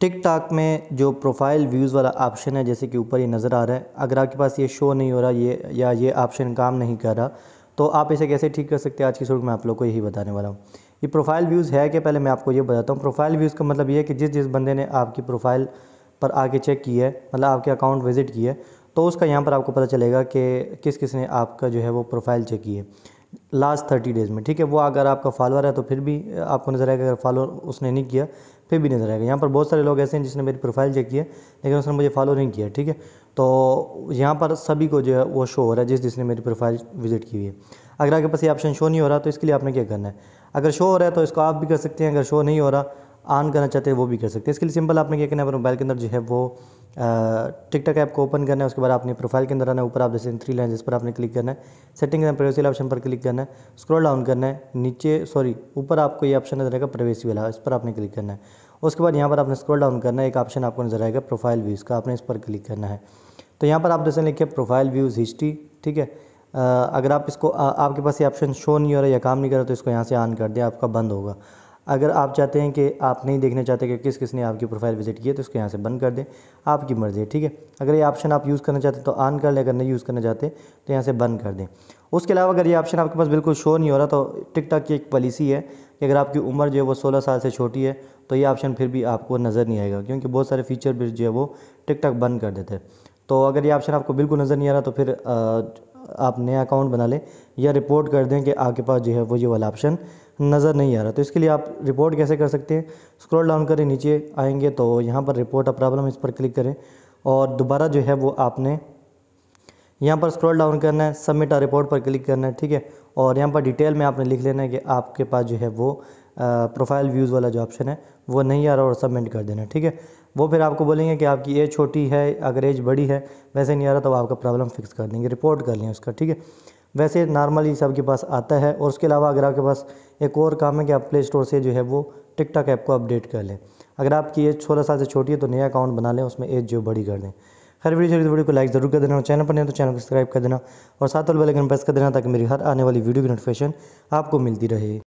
TikTok में जो profile views वाला ऑप्शन है जैसे कि ऊपर ये नज़र आ रहा है अगर आपके पास ये शो नहीं हो रहा ये या ये ऑप्शन काम नहीं कर रहा तो आप इसे कैसे ठीक कर सकते हैं आज की शुरू में आप लोग को यही बताने वाला हूँ ये प्रोफाइल व्यूज़ है कि पहले मैं आपको ये बताता हूँ प्रोफाइल व्यूज़ का मतलब ये है कि जिस जिस बंदे ने आपकी प्रोफाइल पर आके चेक की है मतलब आपके अकाउंट विज़िट किया है तो उसका यहाँ पर आपको पता चलेगा कि किस किस ने आपका जो है वो प्रोफाइल चेक की है लास्ट थर्टी डेज़ में ठीक है वो अगर आपका फॉलोअर है तो फिर भी आपको नज़र आएगा अगर फॉलो उसने नहीं किया फिर भी नज़र आएगा यहाँ पर बहुत सारे लोग ऐसे हैं जिसने मेरी प्रोफाइल चेक की है लेकिन उसने मुझे फॉलो नहीं किया ठीक है तो यहाँ पर सभी को जो है वो शो हो रहा है जिस जिसने मेरी प्रोफाइल विजिट की हुई है अगर आपके पास ये ऑप्शन शो नहीं हो रहा तो इसके लिए आपने क्या करना है अगर शो हो रहा है तो इसको आप भी कर सकते हैं अगर शो नहीं हो रहा ऑन करना चाहते हैं वो भी कर सकते हैं इसके लिए सिंपल आपने क्या करना है मोबाइल के अंदर जो है वो टिकटॉक ऐप को ओपन करना है उसके बाद आपने प्रोफाइल के अंदर आना है ऊपर आप जैसे थ्री लाइन जिस पर आपने क्लिक करना है सेटिंग एंड प्राइवेसी ऑप्शन पर क्लिक करना है स्क्रॉल डाउन करना है नीचे सॉरी ऊपर आपको ये ऑप्शन नजर आएगा प्रवेशी वाला इस पर आपने क्लिक करना है उसके बाद यहाँ पर आपने स्क्रॉल डाउन करना है एक ऑप्शन आपको नजर आएगा प्रोफाइल व्यूज़ का आपने इस पर क्लिक करना है तो यहाँ पर आप जैसे लिखे प्रोफाइल व्यूज़ हिस्ट्री ठीक है अगर आप इसको आपके पास ये ऑप्शन शो नहीं हो रहा या काम नहीं कर रहा तो इसको यहाँ से ऑन कर दें आपका बंद होगा अगर आप चाहते हैं कि आप नहीं देखना चाहते कि किस किसने आपकी प्रोफाइल विजिट की है तो उसको यहाँ से बंद कर दें आपकी मर्ज़ी है ठीक है अगर ये ऑप्शन आप यूज़ करना चाहते तो ऑन कर लें अगर नहीं यूज़ करना चाहते तो यहाँ से बंद कर दें उसके अलावा अगर ये ऑप्शन आपके पास बिल्कुल शो नहीं हो रहा तो टिकटॉक की एक पॉलिसी है कि अगर आपकी उम्र जो है वो सोलह साल से छोटी है तो ये ऑप्शन फिर भी आपको नज़र नहीं आएगा क्योंकि बहुत सारे फीचर भी जो है वो टिकटॉक बंद कर देते हैं तो अगर ये ऑप्शन आपको बिल्कुल नज़र नहीं आ रहा तो फिर आप नया अकाउंट बना लें या रिपोर्ट कर दें कि आपके पास जो है वो ये वाला ऑप्शन नज़र नहीं आ रहा तो इसके लिए आप रिपोर्ट कैसे कर सकते हैं स्क्रॉल डाउन करें नीचे आएंगे तो यहाँ पर रिपोर्ट अ प्रॉब्लम इस पर क्लिक करें और दोबारा जो है वो आपने यहाँ पर स्क्रॉल डाउन करना है सबमिट आ रिपोर्ट पर क्लिक करना है ठीक है और यहाँ पर डिटेल में आपने लिख लेना है कि आपके पास जो है वो प्रोफाइल व्यूज़ वाला जो ऑप्शन है वो नहीं आ रहा और सबमिट कर देना ठीक है वो फिर आपको बोलेंगे कि आपकी एज छोटी है अगर एज बड़ी है वैसे नहीं आ रहा तो आपका प्रॉब्लम फिक्स कर देंगे रिपोर्ट कर लें उसका ठीक है वैसे नॉर्मली सबके पास आता है और उसके अलावा अगर आपके पास एक और काम है कि आप प्ले स्टोर से जो है वो टिकटॉक ऐप को अपडेट कर लें अगर आपकी एज सोलह साल से छोटी है तो नया अकाउंट बना लें उसमें एज जो बड़ी कर दें हर वीडियो से वीडियो को लाइक जरूर कर देना और चैनल पर नहीं तो चैनल को सब्सक्राइब कर देना और साथ वाले बेल आइकन प्रेस कर देना ताकि मेरी हर आने वाली वीडियो की नोटिफिकेशन आपको मिलती रहे